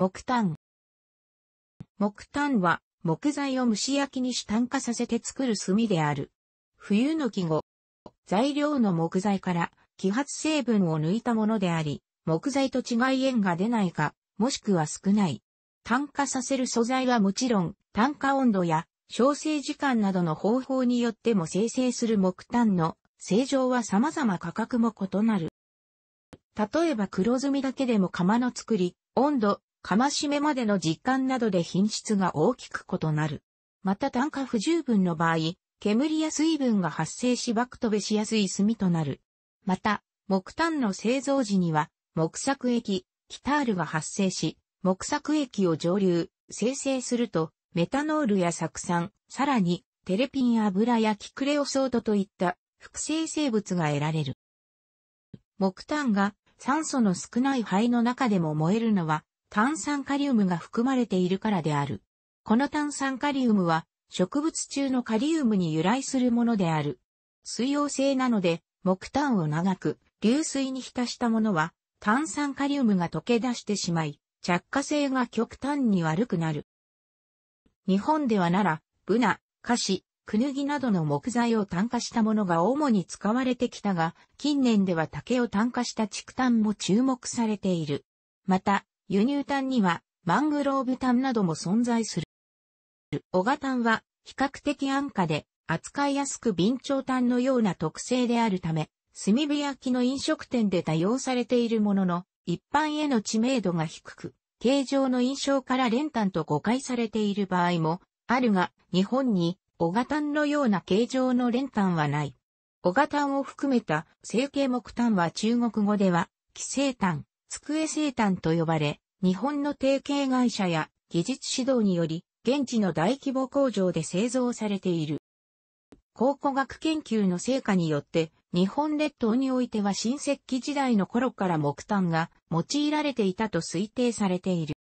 木炭。木炭は木材を蒸し焼きにし炭化させて作る炭である。冬の季語。材料の木材から揮発成分を抜いたものであり、木材と違い縁が出ないか、もしくは少ない。炭化させる素材はもちろん、炭化温度や焼成時間などの方法によっても生成する木炭の正常は様々価格も異なる。例えば黒炭だけでも釜の作り、温度、釜締めまでの実感などで品質が大きく異なる。また単価不十分の場合、煙や水分が発生し爆飛べしやすい炭となる。また、木炭の製造時には、木作液、キタールが発生し、木作液を蒸留、生成すると、メタノールや酢酸、さらに、テレピン油やキクレオソードといった複製生物が得られる。木炭が酸素の少ない灰の中でも燃えるのは炭酸カリウムが含まれているからである。この炭酸カリウムは植物中のカリウムに由来するものである。水溶性なので木炭を長く流水に浸したものは炭酸カリウムが溶け出してしまい着火性が極端に悪くなる。日本ではなら、ブナ、カシ、クヌギなどの木材を炭化したものが主に使われてきたが、近年では竹を炭化した畜炭も注目されている。また、輸入炭にはマングローブ炭なども存在する。小賀炭は比較的安価で扱いやすく備長炭のような特性であるため、炭火焼きの飲食店で多用されているものの、一般への知名度が低く、形状の印象から練炭と誤解されている場合もあるが、日本にガタンのような形状の練炭はない。ガタンを含めた成形木炭は中国語では、寄生炭、机生誕と呼ばれ、日本の提携会社や技術指導により、現地の大規模工場で製造されている。考古学研究の成果によって、日本列島においては新石器時代の頃から木炭が用いられていたと推定されている。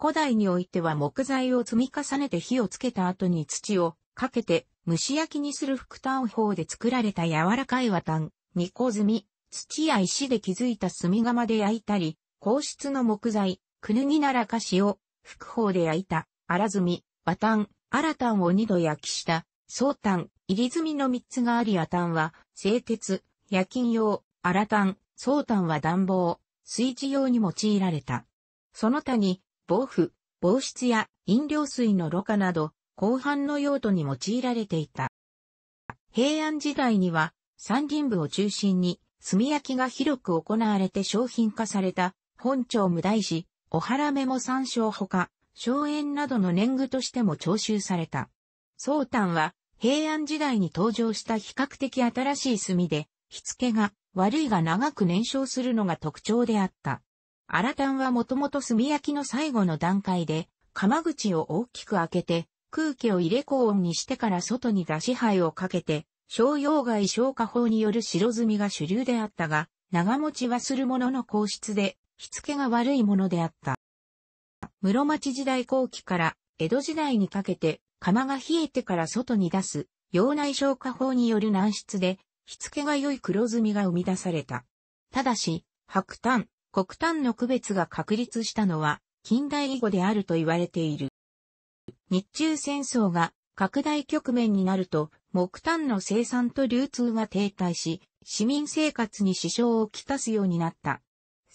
古代においては木材を積み重ねて火をつけた後に土をかけて蒸し焼きにする副炭法で作られた柔らかい和炭、煮個積み、土や石で築いた炭窯で焼いたり、皇室の木材、くぬぎなら菓子を、複方で焼いた、荒炭、和炭、新炭を二度焼きした、タ炭、入り炭の三つがありタ炭は、製鉄、夜勤用、荒炭、タ炭は暖房、水事用に用いられた。その他に、防腐、防湿や飲料水のろ過など、後半の用途に用いられていた。平安時代には、山林部を中心に、炭焼きが広く行われて商品化された、本町無大寺、お原目も参照ほか、荘園などの年貢としても徴収された。宗丹は、平安時代に登場した比較的新しい炭で、火付けが悪いが長く燃焼するのが特徴であった。荒丹はもともと炭焼きの最後の段階で、釜口を大きく開けて、空気を入れ高温にしてから外に出し灰をかけて、商用外消化法による白墨が主流であったが、長持ちはするものの硬質で、火付けが悪いものであった。室町時代後期から江戸時代にかけて、釜が冷えてから外に出す、用内消化法による軟質で、火付けが良い黒墨が生み出された。ただし、白炭、黒炭の区別が確立したのは、近代以後であると言われている。日中戦争が拡大局面になると、木炭の生産と流通は停滞し、市民生活に支障をきたすようになった。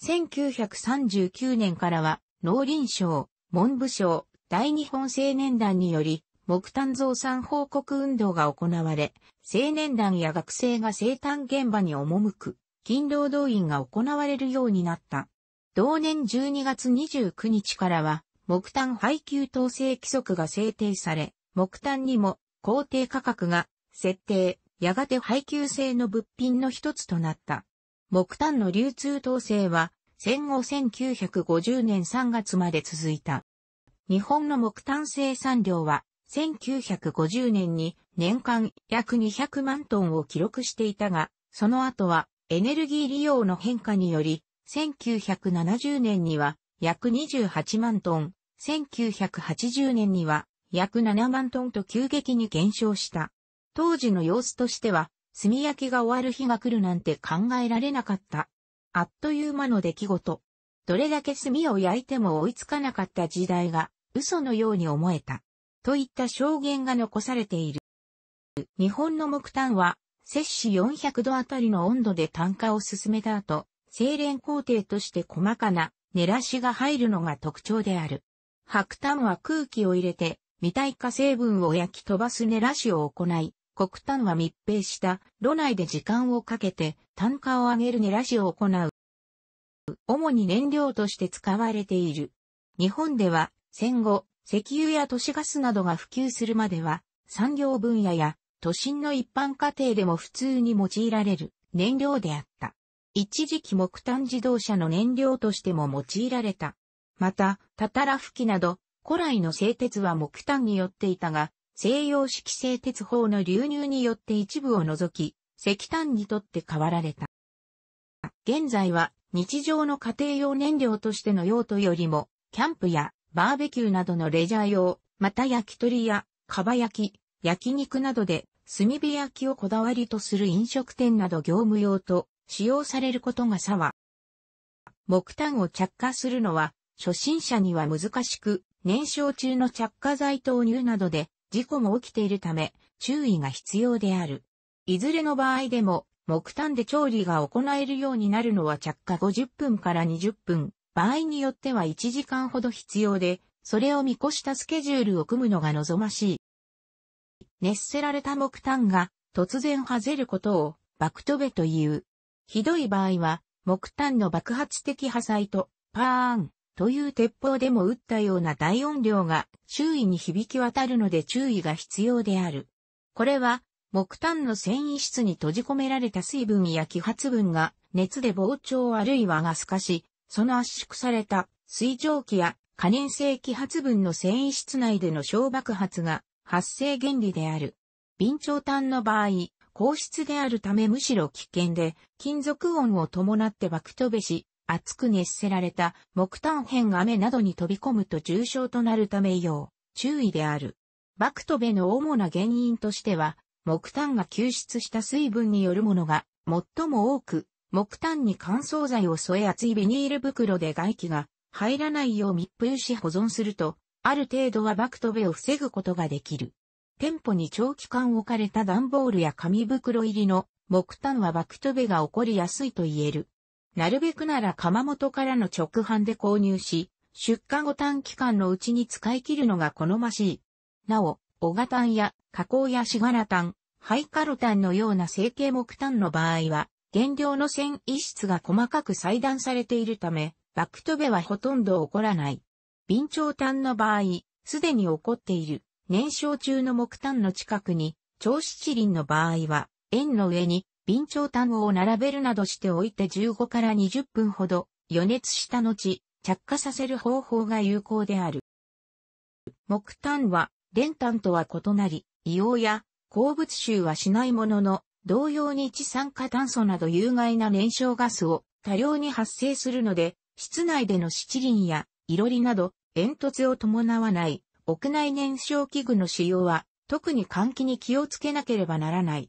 1939年からは、農林省、文部省、大日本青年団により、木炭増産報告運動が行われ、青年団や学生が生誕現場に赴く、勤労動員が行われるようになった。同年12月29日からは、木炭配給統制規則が制定され、木炭にも工定価格が設定、やがて配給制の物品の一つとなった。木炭の流通統制は戦後1950年3月まで続いた。日本の木炭生産量は1950年に年間約200万トンを記録していたが、その後はエネルギー利用の変化により、1970年には約28万トン、1980年には約7万トンと急激に減少した。当時の様子としては、炭焼きが終わる日が来るなんて考えられなかった。あっという間の出来事。どれだけ炭を焼いても追いつかなかった時代が嘘のように思えた。といった証言が残されている。日本の木炭は摂氏400度あたりの温度で炭化を進めた後、精錬工程として細かな寝らしが入るのが特徴である。白炭は空気を入れて未体化成分を焼き飛ばす寝らしを行い、黒炭は密閉した炉内で時間をかけて炭化を上げる練らしを行う。主に燃料として使われている。日本では戦後、石油や都市ガスなどが普及するまでは産業分野や都心の一般家庭でも普通に用いられる燃料であった。一時期木炭自動車の燃料としても用いられた。また、たたら吹きなど古来の製鉄は木炭によっていたが、西洋式製鉄法の流入によって一部を除き、石炭にとって変わられた。現在は日常の家庭用燃料としての用途よりも、キャンプやバーベキューなどのレジャー用、また焼き鳥や、かば焼き、焼肉などで炭火焼きをこだわりとする飲食店など業務用と使用されることが差は、木炭を着火するのは初心者には難しく、燃焼中の着火剤投入などで事故も起きているため、注意が必要である。いずれの場合でも、木炭で調理が行えるようになるのは着火50分から20分、場合によっては1時間ほど必要で、それを見越したスケジュールを組むのが望ましい。熱せられた木炭が突然外れることを爆飛べという。ひどい場合は木炭の爆発的破砕とパーンという鉄砲でも撃ったような大音量が周囲に響き渡るので注意が必要である。これは木炭の繊維質に閉じ込められた水分や揮発分が熱で膨張あるいはガス化し、その圧縮された水蒸気や可燃性揮発分の繊維質内での小爆発が発生原理である。備長炭の場合、硬質であるためむしろ危険で、金属音を伴って爆飛べし、熱く熱せられた木炭片が雨などに飛び込むと重症となるため要注意である。バクトベの主な原因としては、木炭が吸出した水分によるものが最も多く、木炭に乾燥剤を添え厚いビニール袋で外気が入らないよう密封し保存すると、ある程度はバクトベを防ぐことができる。店舗に長期間置かれた段ボールや紙袋入りの木炭はバクトベが起こりやすいと言える。なるべくなら窯元からの直販で購入し、出荷後短期間のうちに使い切るのが好ましい。なお、小型炭や加工やシガラ炭、ハイカロタンのような成形木炭の場合は、原料の繊維質が細かく裁断されているため、バクトベはほとんど起こらない。瓶長炭の場合、すでに起こっている燃焼中の木炭の近くに、超七輪の場合は、円の上に備長炭を並べるなどしておいて15から20分ほど余熱した後、着火させる方法が有効である。木炭は練炭とは異なり、硫黄や鉱物臭はしないものの、同様に地酸化炭素など有害な燃焼ガスを多量に発生するので、室内での七輪やいろりなど煙突を伴わない屋内燃焼器具の使用は特に換気に気をつけなければならない。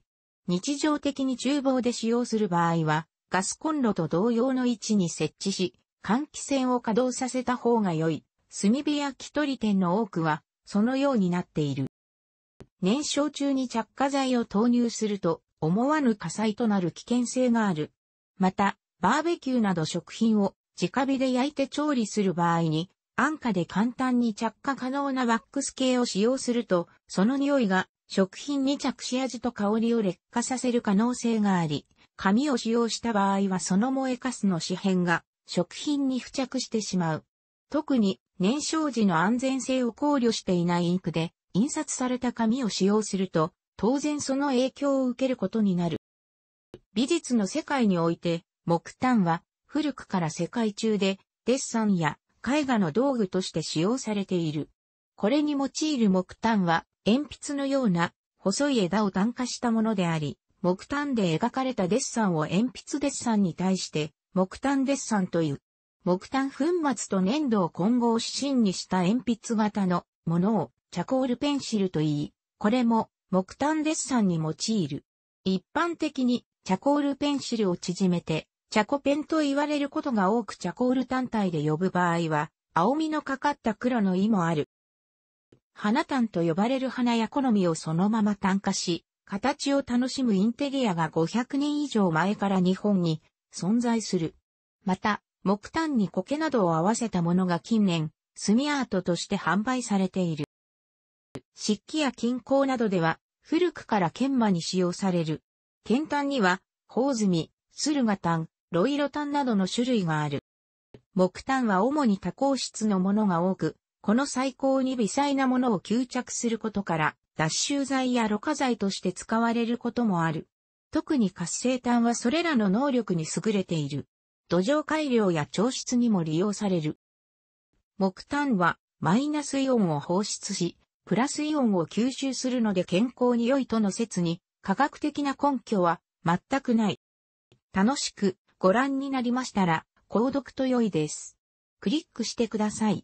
日常的に厨房で使用する場合は、ガスコンロと同様の位置に設置し、換気扇を稼働させた方が良い。炭火焼き鳥店の多くは、そのようになっている。燃焼中に着火剤を投入すると、思わぬ火災となる危険性がある。また、バーベキューなど食品を直火で焼いて調理する場合に、安価で簡単に着火可能なワックス系を使用すると、その匂いが食品に着し味と香りを劣化させる可能性があり、紙を使用した場合はその燃えかすの紙片が食品に付着してしまう。特に燃焼時の安全性を考慮していないインクで印刷された紙を使用すると、当然その影響を受けることになる。美術の世界において、木炭は古くから世界中でデッサンや絵画の道具として使用されている。これに用いる木炭は鉛筆のような細い枝を炭化したものであり、木炭で描かれたデッサンを鉛筆デッサンに対して木炭デッサンという。木炭粉末と粘土を混合し芯にした鉛筆型のものをチャコールペンシルと言い、これも木炭デッサンに用いる。一般的にチャコールペンシルを縮めて、チャコペンと言われることが多くチャコール単体で呼ぶ場合は、青みのかかった黒の意もある。花炭と呼ばれる花や好みをそのまま炭化し、形を楽しむインテリアが500年以上前から日本に存在する。また、木炭に苔などを合わせたものが近年、炭アートとして販売されている。漆器や金工などでは、古くから研磨に使用される。剣炭には、宝炭、駿河炭、ロイロ炭などの種類がある。木炭は主に多孔質のものが多く、この最高に微細なものを吸着することから、脱臭剤やろ過剤として使われることもある。特に活性炭はそれらの能力に優れている。土壌改良や調湿にも利用される。木炭はマイナスイオンを放出し、プラスイオンを吸収するので健康に良いとの説に、科学的な根拠は全くない。楽しくご覧になりましたら、購読と良いです。クリックしてください。